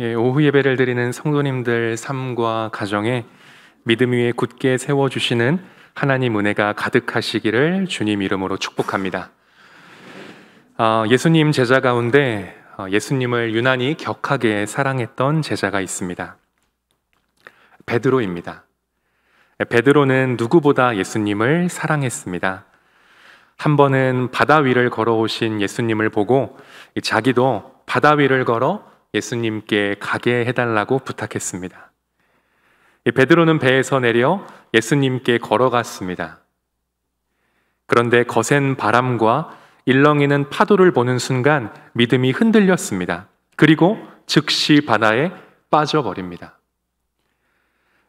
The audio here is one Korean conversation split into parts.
예, 오후 예배를 드리는 성도님들 삶과 가정에 믿음 위에 굳게 세워 주시는 하나님 은혜가 가득하시기를 주님 이름으로 축복합니다. 어, 예수님 제자 가운데 어, 예수님을 유난히 격하게 사랑했던 제자가 있습니다. 베드로입니다. 베드로는 누구보다 예수님을 사랑했습니다. 한 번은 바다 위를 걸어오신 예수님을 보고 자기도 바다 위를 걸어 예수님께 가게 해달라고 부탁했습니다. 베드로는 배에서 내려 예수님께 걸어갔습니다. 그런데 거센 바람과 일렁이는 파도를 보는 순간 믿음이 흔들렸습니다. 그리고 즉시 바다에 빠져버립니다.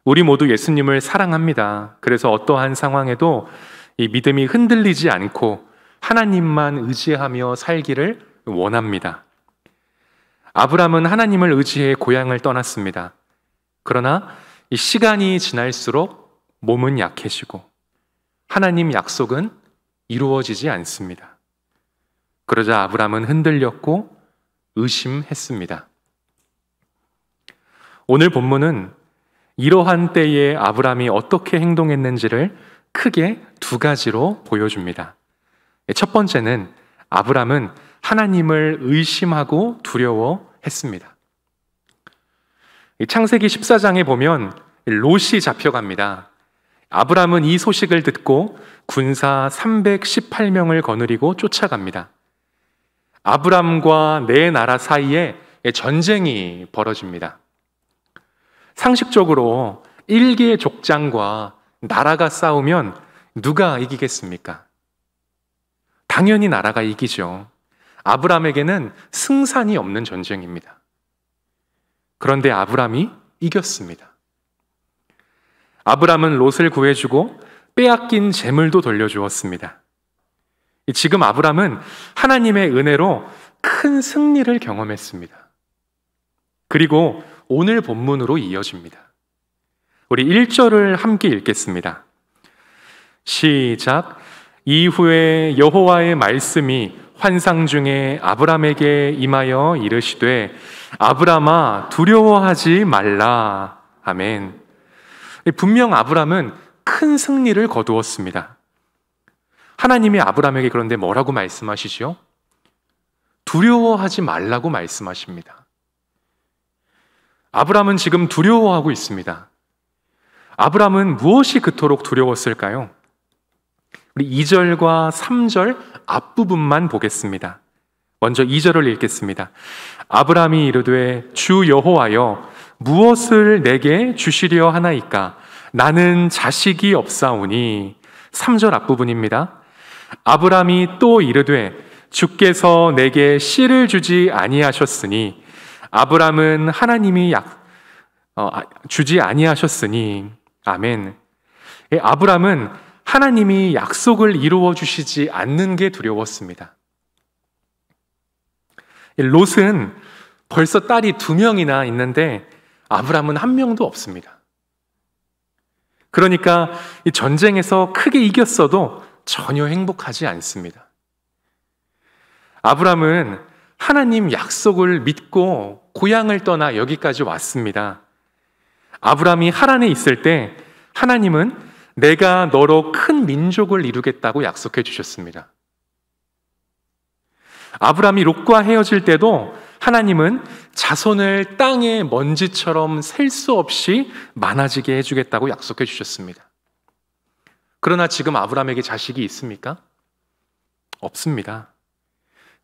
우리 모두 예수님을 사랑합니다. 그래서 어떠한 상황에도 이 믿음이 흔들리지 않고 하나님만 의지하며 살기를 원합니다. 아브람은 하나님을 의지해 고향을 떠났습니다. 그러나 이 시간이 지날수록 몸은 약해지고 하나님 약속은 이루어지지 않습니다. 그러자 아브람은 흔들렸고 의심했습니다. 오늘 본문은 이러한 때에 아브람이 어떻게 행동했는지를 크게 두 가지로 보여줍니다. 첫 번째는 아브람은 하나님을 의심하고 두려워했습니다. 창세기 14장에 보면 롯이 잡혀갑니다. 아브람은 이 소식을 듣고 군사 318명을 거느리고 쫓아갑니다. 아브람과 네 나라 사이에 전쟁이 벌어집니다. 상식적으로 일개 족장과 나라가 싸우면 누가 이기겠습니까? 당연히 나라가 이기죠. 아브람에게는 승산이 없는 전쟁입니다. 그런데 아브람이 이겼습니다. 아브람은 롯을 구해주고 빼앗긴 재물도 돌려주었습니다. 지금 아브람은 하나님의 은혜로 큰 승리를 경험했습니다. 그리고 오늘 본문으로 이어집니다. 우리 1절을 함께 읽겠습니다. 시작. 이후에 여호와의 말씀이 환상 중에 아브람에게 임하여 이르시되 아브라마 두려워하지 말라. 아멘. 분명 아브람은 큰 승리를 거두었습니다. 하나님이 아브람에게 그런데 뭐라고 말씀하시지요? 두려워하지 말라고 말씀하십니다. 아브람은 지금 두려워하고 있습니다. 아브람은 무엇이 그토록 두려웠을까요? 우리 2절과 3절 앞부분만 보겠습니다. 먼저 2절을 읽겠습니다. 아브라함이 이르되 주 여호와여 무엇을 내게 주시려 하나이까 나는 자식이 없사오니 3절 앞부분입니다. 아브라함이 또 이르되 주께서 내게 씨를 주지 아니하셨으니 아브라함은 하나님이 약 어, 아, 주지 아니하셨으니 아멘. 예, 아브라함은 하나님이 약속을 이루어 주시지 않는 게 두려웠습니다. 롯은 벌써 딸이 두 명이나 있는데 아브람은 한 명도 없습니다. 그러니까 이 전쟁에서 크게 이겼어도 전혀 행복하지 않습니다. 아브람은 하나님 약속을 믿고 고향을 떠나 여기까지 왔습니다. 아브람이 하란에 있을 때 하나님은 내가 너로 큰 민족을 이루겠다고 약속해 주셨습니다. 아브라함이 롯과 헤어질 때도 하나님은 자손을 땅의 먼지처럼 셀 수 없이 많아지게 해주겠다고 약속해 주셨습니다. 그러나 지금 아브라함에게 자식이 있습니까? 없습니다.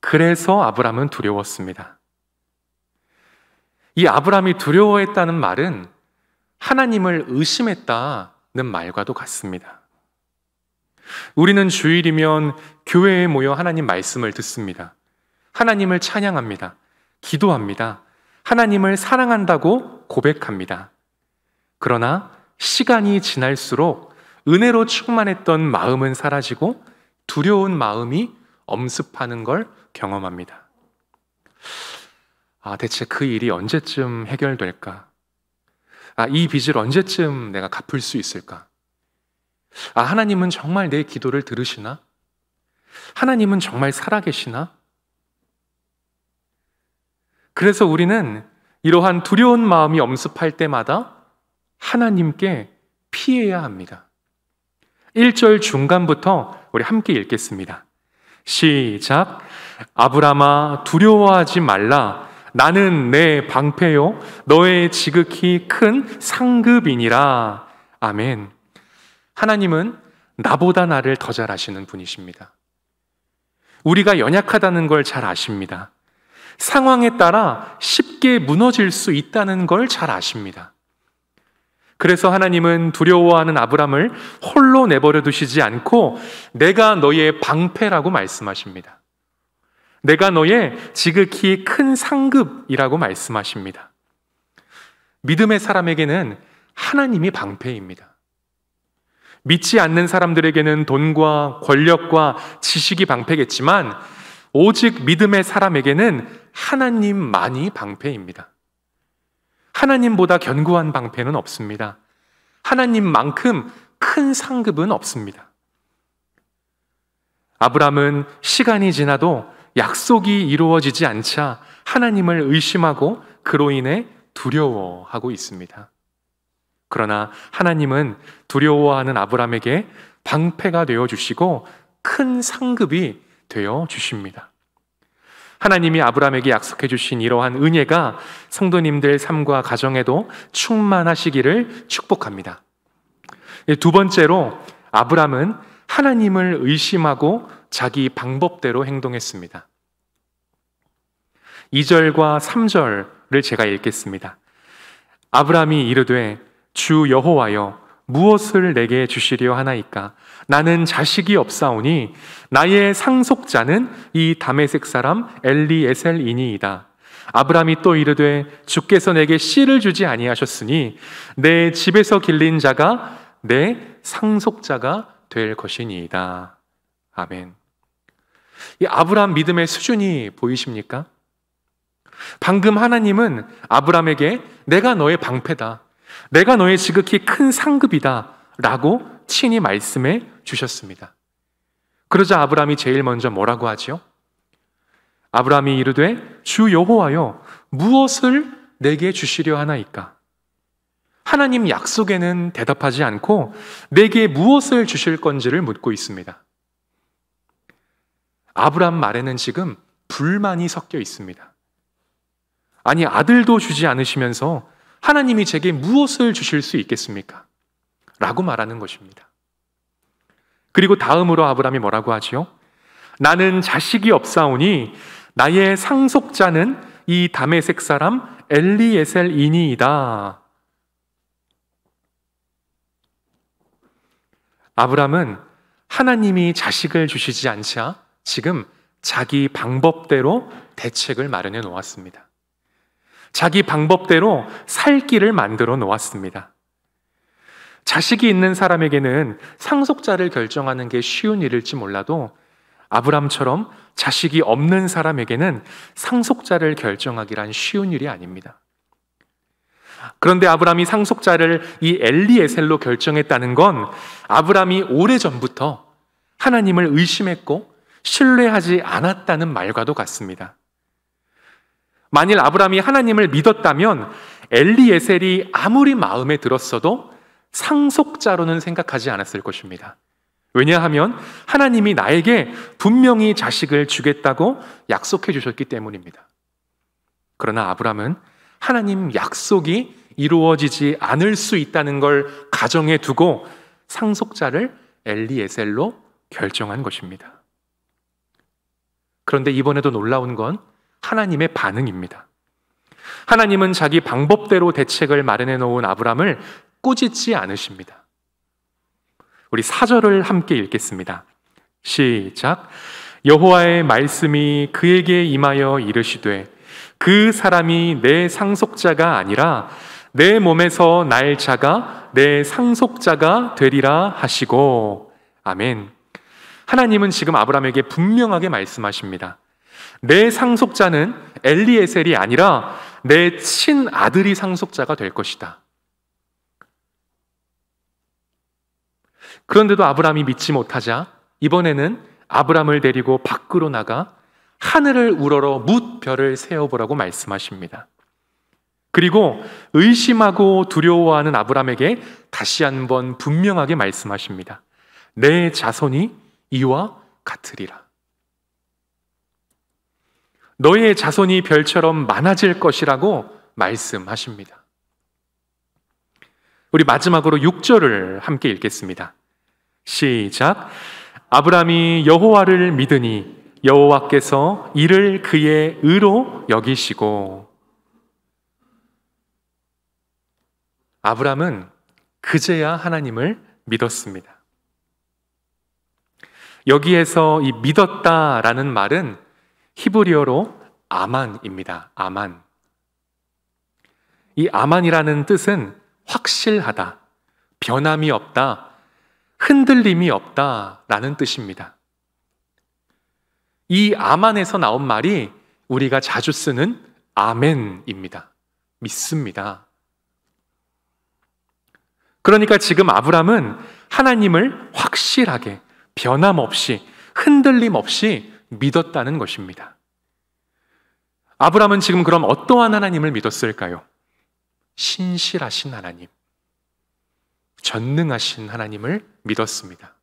그래서 아브라함은 두려웠습니다. 이 아브라함이 두려워했다는 말은 하나님을 의심했다, 말과도 같습니다. 우리는 주일이면 교회에 모여 하나님 말씀을 듣습니다. 하나님을 찬양합니다. 기도합니다. 하나님을 사랑한다고 고백합니다. 그러나 시간이 지날수록 은혜로 충만했던 마음은 사라지고 두려운 마음이 엄습하는 걸 경험합니다. 아, 대체 그 일이 언제쯤 해결될까? 아, 이 빚을 언제쯤 내가 갚을 수 있을까? 아, 하나님은 정말 내 기도를 들으시나? 하나님은 정말 살아계시나? 그래서 우리는 이러한 두려운 마음이 엄습할 때마다 하나님께 피해야 합니다. 1절 중간부터 우리 함께 읽겠습니다. 시작. 아브라마 두려워하지 말라. 나는 내 방패요 너의 지극히 큰 상급이니라. 아멘. 하나님은 나보다 나를 더 잘 아시는 분이십니다. 우리가 연약하다는 걸 잘 아십니다. 상황에 따라 쉽게 무너질 수 있다는 걸 잘 아십니다. 그래서 하나님은 두려워하는 아브람을 홀로 내버려 두시지 않고 내가 너의 방패라고 말씀하십니다. 내가 너의 지극히 큰 상급이라고 말씀하십니다. 믿음의 사람에게는 하나님이 방패입니다. 믿지 않는 사람들에게는 돈과 권력과 지식이 방패겠지만 오직 믿음의 사람에게는 하나님만이 방패입니다. 하나님보다 견고한 방패는 없습니다. 하나님만큼 큰 상급은 없습니다. 아브라함은 시간이 지나도 약속이 이루어지지 않자 하나님을 의심하고 그로 인해 두려워하고 있습니다. 그러나 하나님은 두려워하는 아브람에게 방패가 되어 주시고 큰 상급이 되어 주십니다. 하나님이 아브람에게 약속해 주신 이러한 은혜가 성도님들 삶과 가정에도 충만하시기를 축복합니다. 예, 두 번째로 아브람은 하나님을 의심하고 자기 방법대로 행동했습니다. 2절과 3절을 제가 읽겠습니다. 아브라함이 이르되 주 여호와여 무엇을 내게 주시려 하나이까 나는 자식이 없사오니 나의 상속자는 이 다메섹 사람 엘리에셀이니이다. 아브라함이 또 이르되 주께서 내게 씨를 주지 아니하셨으니 내 집에서 길린 자가 내 상속자가 될 것이니이다. 아멘. 이 아브라함 믿음의 수준이 보이십니까? 방금 하나님은 아브라함에게 내가 너의 방패다. 내가 너의 지극히 큰 상급이다. 라고 친히 말씀해 주셨습니다. 그러자 아브라함이 제일 먼저 뭐라고 하지요? 아브라함이 이르되 주 여호와여 무엇을 내게 주시려 하나이까? 하나님 약속에는 대답하지 않고 내게 무엇을 주실 건지를 묻고 있습니다. 아브라함 말에는 지금 불만이 섞여 있습니다. 아니 아들도 주지 않으시면서 하나님이 제게 무엇을 주실 수 있겠습니까? 라고 말하는 것입니다. 그리고 다음으로 아브라함이 뭐라고 하지요? 나는 자식이 없사오니 나의 상속자는 이 다메색 사람 엘리에셀이니이다. 아브람은 하나님이 자식을 주시지 않자 지금 자기 방법대로 대책을 마련해 놓았습니다. 자기 방법대로 살 길을 만들어 놓았습니다. 자식이 있는 사람에게는 상속자를 결정하는 게 쉬운 일일지 몰라도 아브람처럼 자식이 없는 사람에게는 상속자를 결정하기란 쉬운 일이 아닙니다. 그런데 아브람이 상속자를 이 엘리에셀로 결정했다는 건 아브람이 오래전부터 하나님을 의심했고 신뢰하지 않았다는 말과도 같습니다. 만일 아브라함이 하나님을 믿었다면 엘리에셀이 아무리 마음에 들었어도 상속자로는 생각하지 않았을 것입니다. 왜냐하면 하나님이 나에게 분명히 자식을 주겠다고 약속해 주셨기 때문입니다. 그러나 아브라함은 하나님 약속이 이루어지지 않을 수 있다는 걸 가정에 두고 상속자를 엘리에셀로 결정한 것입니다. 그런데 이번에도 놀라운 건 하나님의 반응입니다. 하나님은 자기 방법대로 대책을 마련해 놓은 아브람을 꾸짖지 않으십니다. 우리 사절을 함께 읽겠습니다. 시작. 여호와의 말씀이 그에게 임하여 이르시되 그 사람이 내 상속자가 아니라 내 몸에서 날 자가 내 상속자가 되리라 하시고 아멘. 하나님은 지금 아브라에게 분명하게 말씀하십니다. 내 상속자는 엘리에셀이 아니라 내 친아들이 상속자가 될 것이다. 그런데도 아브라함이 믿지 못하자 이번에는 아브라함을 데리고 밖으로 나가 하늘을 우러러 뭇별을 세어보라고 말씀하십니다. 그리고 의심하고 두려워하는 아브라함에게 다시 한번 분명하게 말씀하십니다. 내 자손이 이와 같으리라. 너의 희 자손이 별처럼 많아질 것이라고 말씀하십니다. 우리 마지막으로 6절을 함께 읽겠습니다. 시작. 아브라함이 여호와를 믿으니 여호와께서 이를 그의 의로 여기시고 아브라함은 그제야 하나님을 믿었습니다. 여기에서 이 믿었다라는 말은 히브리어로 아만입니다. 아만. 이 아만이라는 뜻은 확실하다, 변함이 없다, 흔들림이 없다 라는 뜻입니다. 이 아만에서 나온 말이 우리가 자주 쓰는 아멘입니다. 믿습니다. 그러니까 지금 아브람은 하나님을 확실하게 변함없이 흔들림 없이 믿었다는 것입니다. 아브라함은 지금 그럼 어떠한 하나님을 믿었을까요? 신실하신 하나님, 전능하신 하나님을 믿었습니다.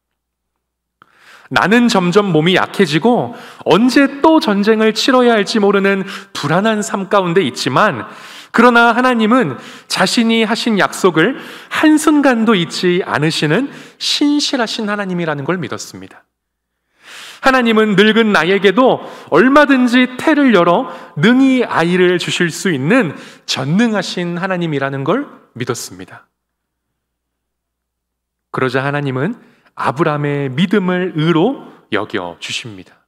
나는 점점 몸이 약해지고 언제 또 전쟁을 치러야 할지 모르는 불안한 삶 가운데 있지만 그러나 하나님은 자신이 하신 약속을 한순간도 잊지 않으시는 신실하신 하나님이라는 걸 믿었습니다. 하나님은 늙은 나에게도 얼마든지 태를 열어 능히 아이를 주실 수 있는 전능하신 하나님이라는 걸 믿었습니다. 그러자 하나님은 아브람의 믿음을 의로 여겨 주십니다.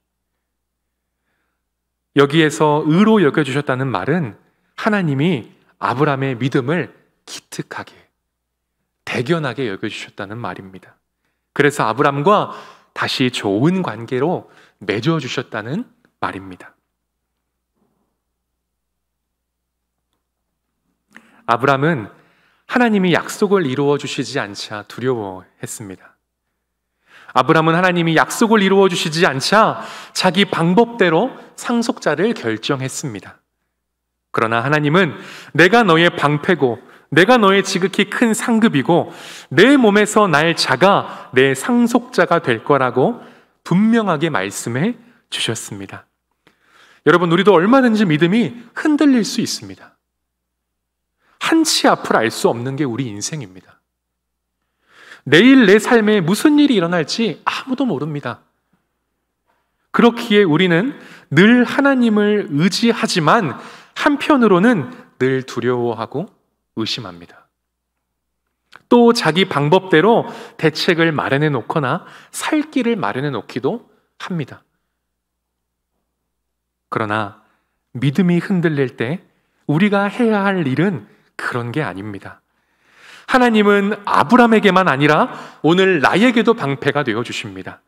여기에서 의로 여겨 주셨다는 말은 하나님이 아브람의 믿음을 기특하게 대견하게 여겨 주셨다는 말입니다. 그래서 아브람과 다시 좋은 관계로 맺어 주셨다는 말입니다. 아브람은 하나님이 약속을 이루어 주시지 않자 두려워했습니다. 아브람은 하나님이 약속을 이루어 주시지 않자 자기 방법대로 상속자를 결정했습니다. 그러나 하나님은 내가 너의 방패고 내가 너의 지극히 큰 상급이고 내 몸에서 날 자가 내 상속자가 될 거라고 분명하게 말씀해 주셨습니다. 여러분, 우리도 얼마든지 믿음이 흔들릴 수 있습니다. 한치 앞을 알 수 없는 게 우리 인생입니다. 내일 내 삶에 무슨 일이 일어날지 아무도 모릅니다. 그렇기에 우리는 늘 하나님을 의지하지만 한편으로는 늘 두려워하고 의심합니다. 또 자기 방법대로 대책을 마련해 놓거나 살 길을 마련해 놓기도 합니다. 그러나 믿음이 흔들릴 때 우리가 해야 할 일은 그런 게 아닙니다. 하나님은 아브람에게만 아니라 오늘 나에게도 방패가 되어 주십니다.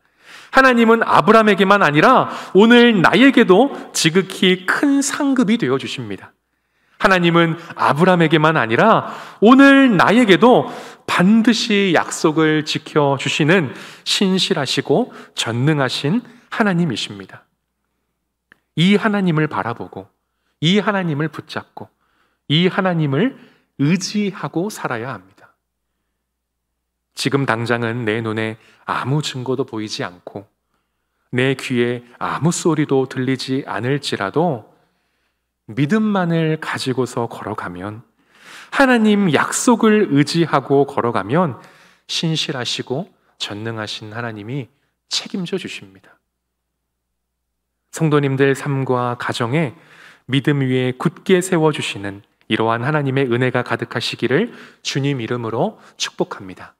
하나님은 아브람에게만 아니라 오늘 나에게도 지극히 큰 상급이 되어 주십니다. 하나님은 아브라함에게만 아니라 오늘 나에게도 반드시 약속을 지켜주시는 신실하시고 전능하신 하나님이십니다. 이 하나님을 바라보고, 이 하나님을 붙잡고, 이 하나님을 의지하고 살아야 합니다. 지금 당장은 내 눈에 아무 증거도 보이지 않고, 내 귀에 아무 소리도 들리지 않을지라도 믿음만을 가지고서 걸어가면 하나님 약속을 의지하고 걸어가면 신실하시고 전능하신 하나님이 책임져 주십니다. 성도님들 삶과 가정에 믿음 위에 굳게 세워 주시는 이러한 하나님의 은혜가 가득하시기를 주님 이름으로 축복합니다.